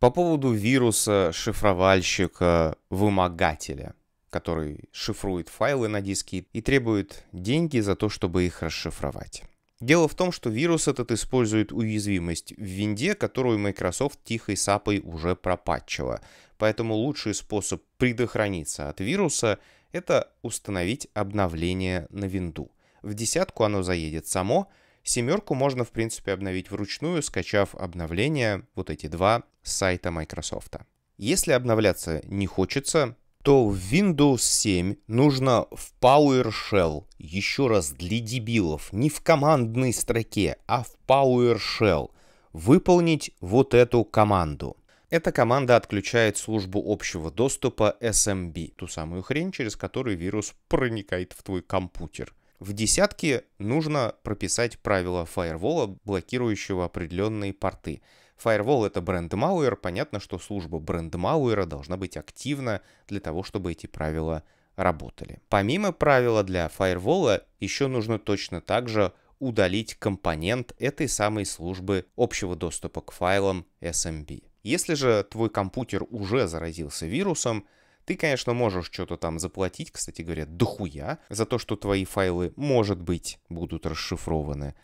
По поводу вируса, шифровальщика, вымогателя, который шифрует файлы на диске и требует деньги за то, чтобы их расшифровать. Дело в том, что вирус этот использует уязвимость в винде, которую Microsoft тихой сапой уже пропатчила. Поэтому лучший способ предохраниться от вируса — это установить обновление на винду. В десятку оно заедет само — Семерку можно, в принципе, обновить вручную, скачав обновления, вот эти два, с сайта Microsoft. Если обновляться не хочется, то в Windows 7 нужно в PowerShell, еще раз для дебилов, не в командной строке, а в PowerShell, выполнить вот эту команду. Эта команда отключает службу общего доступа SMB, ту самую хрень, через которую вирус проникает в твой компьютер. В десятке нужно прописать правила фаервола, блокирующего определенные порты. Фаервол это бренд-мауэр, понятно, что служба бренд-мауэра должна быть активна для того, чтобы эти правила работали. Помимо правила для фаервола, еще нужно точно так же удалить компонент этой самой службы общего доступа к файлам SMB. Если же твой компьютер уже заразился вирусом, ты, конечно, можешь что-то там заплатить, кстати говоря, дохуя, за то, что твои файлы, может быть, будут расшифрованы.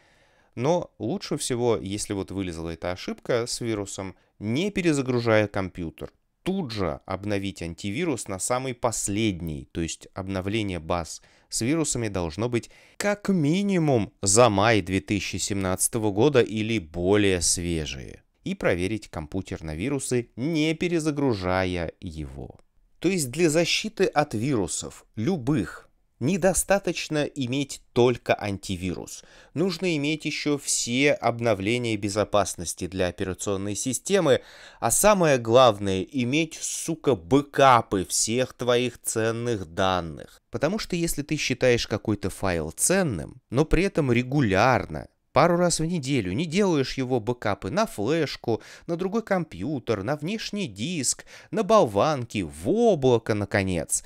Но лучше всего, если вот вылезла эта ошибка с вирусом, не перезагружая компьютер. Тут же обновить антивирус на самый последний, то есть обновление баз с вирусами должно быть как минимум за май 2017 года или более свежие. И проверить компьютер на вирусы, не перезагружая его. То есть для защиты от вирусов, любых, недостаточно иметь только антивирус. Нужно иметь еще все обновления безопасности для операционной системы, а самое главное иметь, сука, бэкапы всех твоих ценных данных. Потому что если ты считаешь какой-то файл ценным, но при этом регулярно пару раз в неделю не делаешь его бэкапы на флешку, на другой компьютер, на внешний диск, на болванки, в облако, наконец,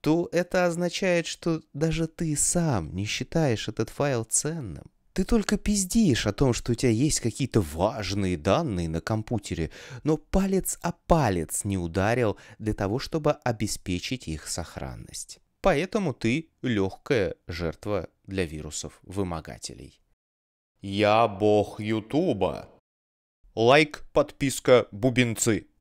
то это означает, что даже ты сам не считаешь этот файл ценным. Ты только пиздишь о том, что у тебя есть какие-то важные данные на компьютере, но палец о палец не ударил для того, чтобы обеспечить их сохранность. Поэтому ты легкая жертва для вирусов-вымогателей. Я бог Ютуба. Лайк, подписка, бубенцы.